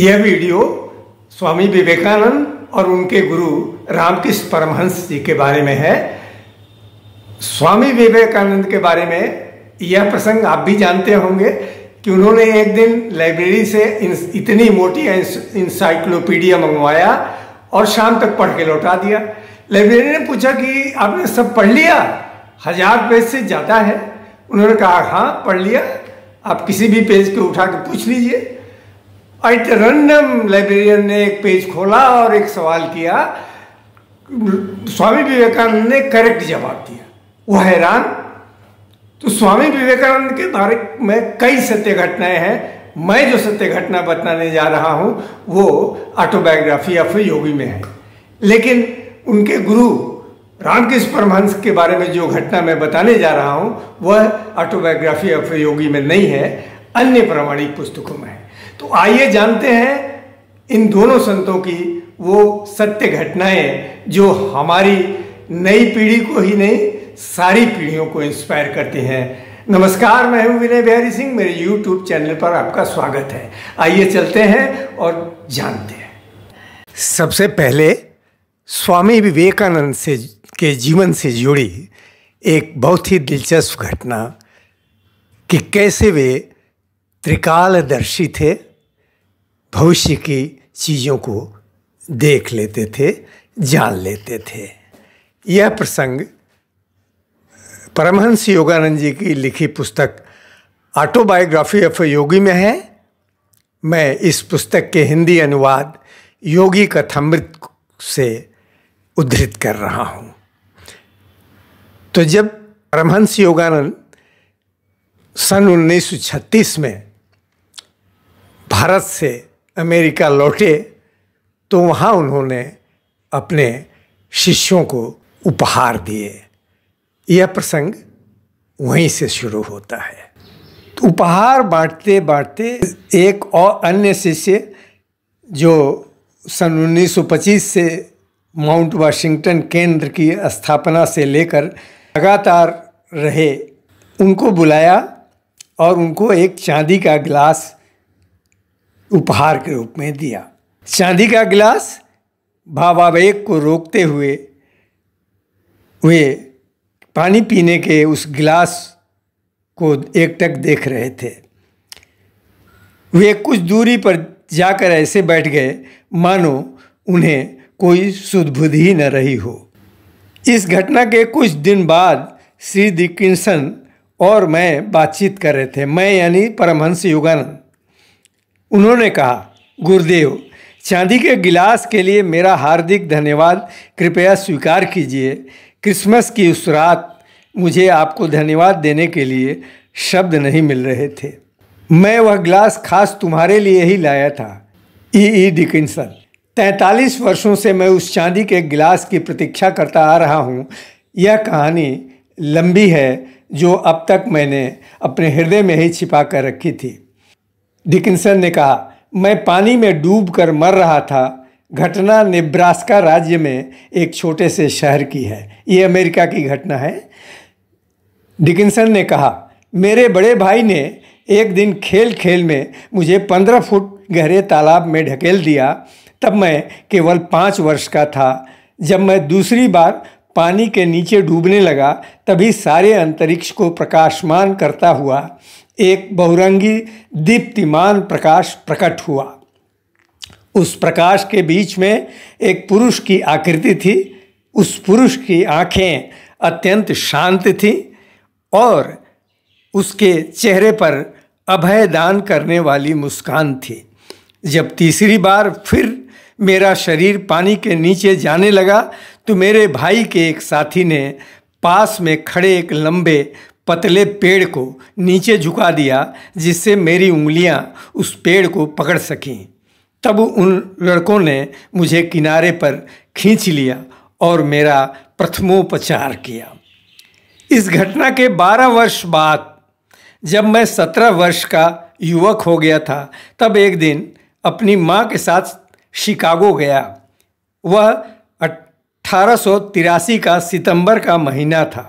यह वीडियो स्वामी विवेकानंद और उनके गुरु रामकृष्ण परमहंस जी के बारे में है स्वामी विवेकानंद के बारे में यह प्रसंग आप भी जानते होंगे कि उन्होंने एक दिन लाइब्रेरी से इतनी मोटी इंसाइक्लोपीडिया मंगवाया और शाम तक पढ़ के लौटा दिया लाइब्रेरी ने पूछा कि आपने सब पढ़ लिया हजार पेज से ज़्यादा है उन्होंने कहा हाँ पढ़ लिया आप किसी भी पेज को उठा के पूछ लीजिए एट रैंडम लाइब्रेरियन ने एक पेज खोला और एक सवाल किया स्वामी विवेकानंद ने करेक्ट जवाब दिया वो हैरान तो स्वामी विवेकानंद के बारे में कई सत्य घटनाएं हैं मैं जो सत्य घटना बताने जा रहा हूं वो ऑटोबायोग्राफी ऑफ योगी में है लेकिन उनके गुरु रामकृष्ण परमहंस के बारे में जो घटना मैं बताने जा रहा हूं वह ऑटोबायोग्राफी ऑफ योगी में नहीं है अन्य प्रामाणिक पुस्तकों में है तो आइए जानते हैं इन दोनों संतों की वो सत्य घटनाएं जो हमारी नई पीढ़ी को ही नहीं सारी पीढ़ियों को इंस्पायर करती हैं नमस्कार मैं हूं विनय बिहारी सिंह मेरे यूट्यूब चैनल पर आपका स्वागत है आइए चलते हैं और जानते हैं सबसे पहले स्वामी विवेकानंद से के जीवन से जुड़ी एक बहुत ही दिलचस्प घटना कि कैसे वे त्रिकालदर्शी थे भविष्य की चीज़ों को देख लेते थे जान लेते थे यह प्रसंग परमहंस योगानंद जी की लिखी पुस्तक ऑटोबायोग्राफी ऑफ योगी में है मैं इस पुस्तक के हिंदी अनुवाद योगी कथामृत से उद्धृत कर रहा हूँ तो जब परमहंस योगानंद सन 1936 में भारत से अमेरिका लौटे तो वहाँ उन्होंने अपने शिष्यों को उपहार दिए यह प्रसंग वहीं से शुरू होता है तो उपहार बांटते बांटते एक और अन्य शिष्य जो सन 1925 से माउंट वाशिंगटन केंद्र की स्थापना से लेकर लगातार रहे उनको बुलाया और उनको एक चांदी का गिलास उपहार के रूप में दिया चांदी का गिलास भावावेग को रोकते हुए वे पानी पीने के उस गिलास को एकटक देख रहे थे वे कुछ दूरी पर जाकर ऐसे बैठ गए मानो उन्हें कोई सुदबुद्ध ही न रही हो इस घटना के कुछ दिन बाद श्री दिकिंसन और मैं बातचीत कर रहे थे मैं यानी परमहंस योगानंद उन्होंने कहा गुरुदेव चांदी के गिलास के लिए मेरा हार्दिक धन्यवाद कृपया स्वीकार कीजिए क्रिसमस की उस रात मुझे आपको धन्यवाद देने के लिए शब्द नहीं मिल रहे थे मैं वह गिलास खास तुम्हारे लिए ही लाया था ई ई डिकिंसन तैंतालीस वर्षों से मैं उस चांदी के गिलास की प्रतीक्षा करता आ रहा हूँ यह कहानी लंबी है जो अब तक मैंने अपने हृदय में ही छिपा कर रखी थी डिकिंसन ने कहा मैं पानी में डूब कर मर रहा था घटना नेब्रास्का राज्य में एक छोटे से शहर की है ये अमेरिका की घटना है डिकिंसन ने कहा मेरे बड़े भाई ने एक दिन खेल खेल में मुझे पंद्रह फुट गहरे तालाब में ढकेल दिया तब मैं केवल पाँच वर्ष का था जब मैं दूसरी बार पानी के नीचे डूबने लगा तभी सारे अंतरिक्ष को प्रकाशमान करता हुआ एक बहुरंगी दीप्तिमान प्रकाश प्रकट हुआ उस प्रकाश के बीच में एक पुरुष की आकृति थी उस पुरुष की आंखें अत्यंत शांत थी और उसके चेहरे पर अभय दान करने वाली मुस्कान थी जब तीसरी बार फिर मेरा शरीर पानी के नीचे जाने लगा तो मेरे भाई के एक साथी ने पास में खड़े एक लंबे पतले पेड़ को नीचे झुका दिया जिससे मेरी उंगलियां उस पेड़ को पकड़ सकें तब उन लड़कों ने मुझे किनारे पर खींच लिया और मेरा प्रथमोपचार किया इस घटना के 12 वर्ष बाद जब मैं 17 वर्ष का युवक हो गया था तब एक दिन अपनी माँ के साथ शिकागो गया वह अठारह का सितंबर का महीना था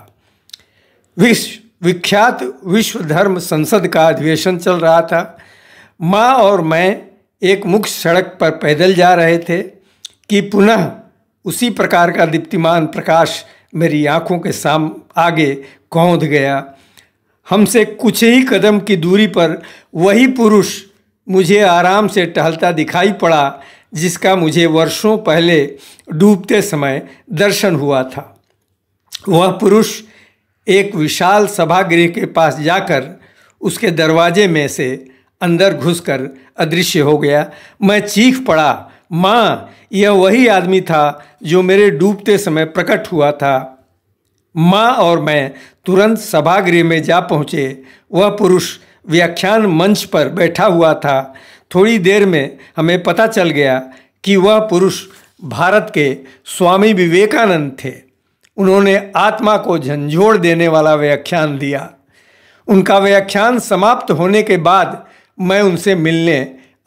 विश्व विख्यात विश्व धर्म संसद का अधिवेशन चल रहा था माँ और मैं एक मुख्य सड़क पर पैदल जा रहे थे कि पुनः उसी प्रकार का दीप्तिमान प्रकाश मेरी आँखों के साम आगे कौंध गया हमसे कुछ ही कदम की दूरी पर वही पुरुष मुझे आराम से टहलता दिखाई पड़ा जिसका मुझे वर्षों पहले डूबते समय दर्शन हुआ था वह पुरुष एक विशाल सभागृह के पास जाकर उसके दरवाजे में से अंदर घुसकर अदृश्य हो गया मैं चीख पड़ा माँ यह वही आदमी था जो मेरे डूबते समय प्रकट हुआ था माँ और मैं तुरंत सभागृह में जा पहुँचे वह पुरुष व्याख्यान मंच पर बैठा हुआ था थोड़ी देर में हमें पता चल गया कि वह पुरुष भारत के स्वामी विवेकानंद थे उन्होंने आत्मा को झंझोड़ देने वाला व्याख्यान दिया उनका व्याख्यान समाप्त होने के बाद मैं उनसे मिलने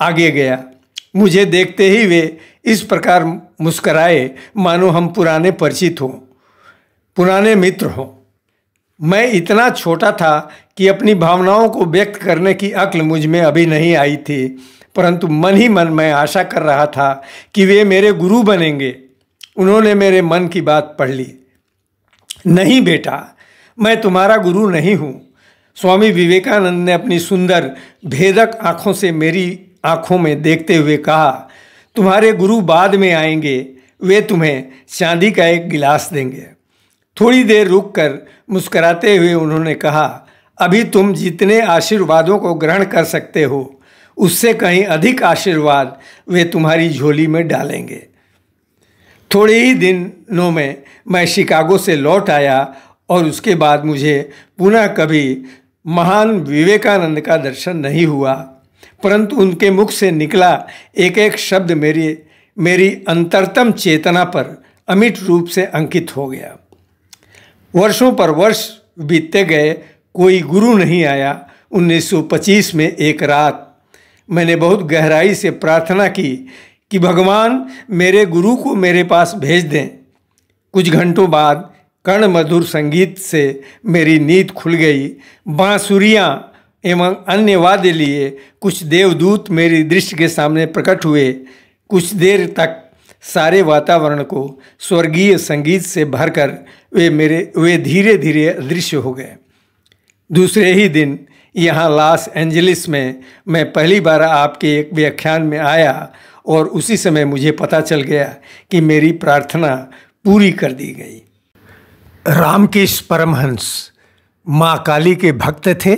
आगे गया मुझे देखते ही वे इस प्रकार मुस्कराए मानो हम पुराने परिचित हों पुराने मित्र हों मैं इतना छोटा था कि अपनी भावनाओं को व्यक्त करने की अक्ल मुझ में अभी नहीं आई थी परंतु मन ही मन मैं आशा कर रहा था कि वे मेरे गुरु बनेंगे उन्होंने मेरे मन की बात पढ़ ली नहीं बेटा मैं तुम्हारा गुरु नहीं हूँ स्वामी विवेकानंद ने अपनी सुंदर भेदक आँखों से मेरी आँखों में देखते हुए कहा तुम्हारे गुरु बाद में आएंगे वे तुम्हें चांदी का एक गिलास देंगे थोड़ी देर रुककर मुस्कराते हुए उन्होंने कहा अभी तुम जितने आशीर्वादों को ग्रहण कर सकते हो उससे कहीं अधिक आशीर्वाद वे तुम्हारी झोली में डालेंगे थोड़े ही दिनों में मैं शिकागो से लौट आया और उसके बाद मुझे पुनः कभी महान विवेकानंद का दर्शन नहीं हुआ परंतु उनके मुख से निकला एक एक शब्द मेरी मेरी अंतरतम चेतना पर अमिट रूप से अंकित हो गया वर्षों पर वर्ष बीतते गए कोई गुरु नहीं आया 1925 में एक रात मैंने बहुत गहराई से प्रार्थना की कि भगवान मेरे गुरु को मेरे पास भेज दें कुछ घंटों बाद कर्ण मधुर संगीत से मेरी नींद खुल गई बाँसुरियाँ एवं अन्य वाद्य लिए कुछ देवदूत मेरी दृष्टि के सामने प्रकट हुए कुछ देर तक सारे वातावरण को स्वर्गीय संगीत से भरकर वे मेरे वे धीरे धीरे अदृश्य हो गए दूसरे ही दिन यहाँ लॉस एंजलिस में मैं पहली बार आपके एक व्याख्यान में आया और उसी समय मुझे पता चल गया कि मेरी प्रार्थना पूरी कर दी गई राम के परमहंस माँ काली के भक्त थे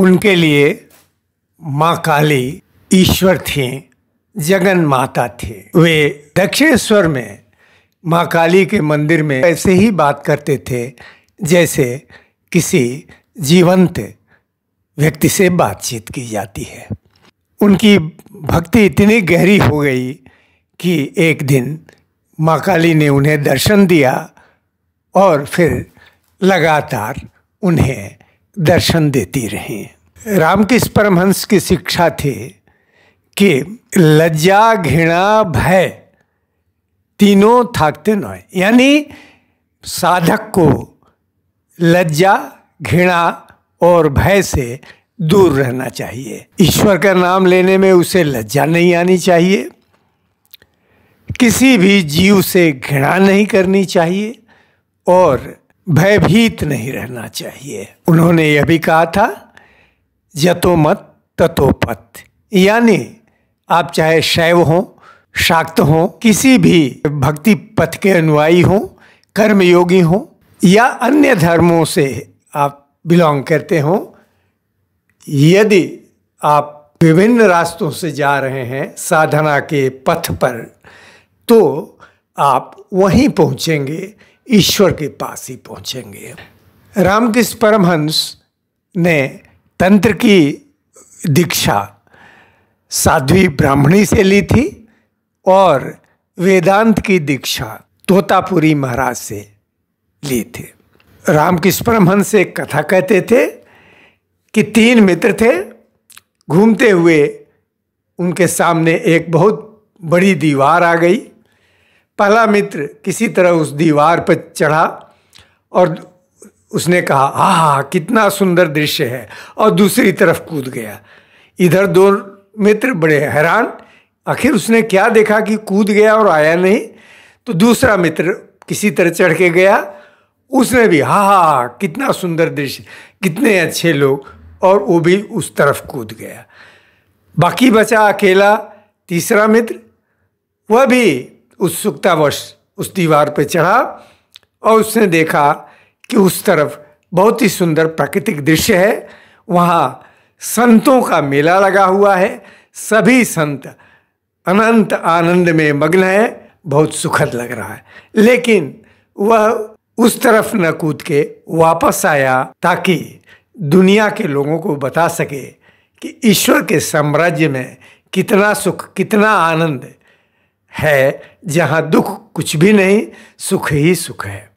उनके लिए माँ काली ईश्वर थी जगन माता थे वे दक्षिणेश्वर में माँ काली के मंदिर में ऐसे ही बात करते थे जैसे किसी जीवंत व्यक्ति से बातचीत की जाती है उनकी भक्ति इतनी गहरी हो गई कि एक दिन माँ काली ने उन्हें दर्शन दिया और फिर लगातार उन्हें दर्शन देती रहीं राम किस परमहंस की शिक्षा थी कि लज्जा घृणा भय तीनों थाकते न यानी साधक को लज्जा घृणा और भय से दूर रहना चाहिए ईश्वर का नाम लेने में उसे लज्जा नहीं आनी चाहिए किसी भी जीव से घृणा नहीं करनी चाहिए और भयभीत नहीं रहना चाहिए उन्होंने यह भी कहा था यतो मत ततोपथ यानी आप चाहे शैव हों शाक्त हों किसी भी भक्ति पथ के अनुयायी हों कर्मयोगी हों या अन्य धर्मों से आप बिलोंग करते हों यदि आप विभिन्न रास्तों से जा रहे हैं साधना के पथ पर तो आप वहीं पहुँचेंगे ईश्वर के पास ही पहुँचेंगे रामकृष्ण परमहंस ने तंत्र की दीक्षा साध्वी ब्राह्मणी से ली थी और वेदांत की दीक्षा तोतापुरी महाराज से ली थी रामकृष्ण परमहंस एक कथा कहते थे कि तीन मित्र थे घूमते हुए उनके सामने एक बहुत बड़ी दीवार आ गई पहला मित्र किसी तरह उस दीवार पर चढ़ा और उसने कहा हा हा कितना सुंदर दृश्य है और दूसरी तरफ कूद गया इधर दो मित्र बड़े हैरान आखिर उसने क्या देखा कि कूद गया और आया नहीं तो दूसरा मित्र किसी तरह चढ़ के गया उसने भी हा हा कितना सुंदर दृश्य कितने अच्छे लोग और वो भी उस तरफ कूद गया बाकी बचा अकेला तीसरा मित्र वह भी उत्सुकतावश उस दीवार पर चढ़ा और उसने देखा कि उस तरफ बहुत ही सुंदर प्राकृतिक दृश्य है वहाँ संतों का मेला लगा हुआ है सभी संत अनंत आनंद में मग्न है बहुत सुखद लग रहा है लेकिन वह उस तरफ न कूद के वापस आया ताकि दुनिया के लोगों को बता सके कि ईश्वर के साम्राज्य में कितना सुख कितना आनंद है जहाँ दुख कुछ भी नहीं सुख ही सुख है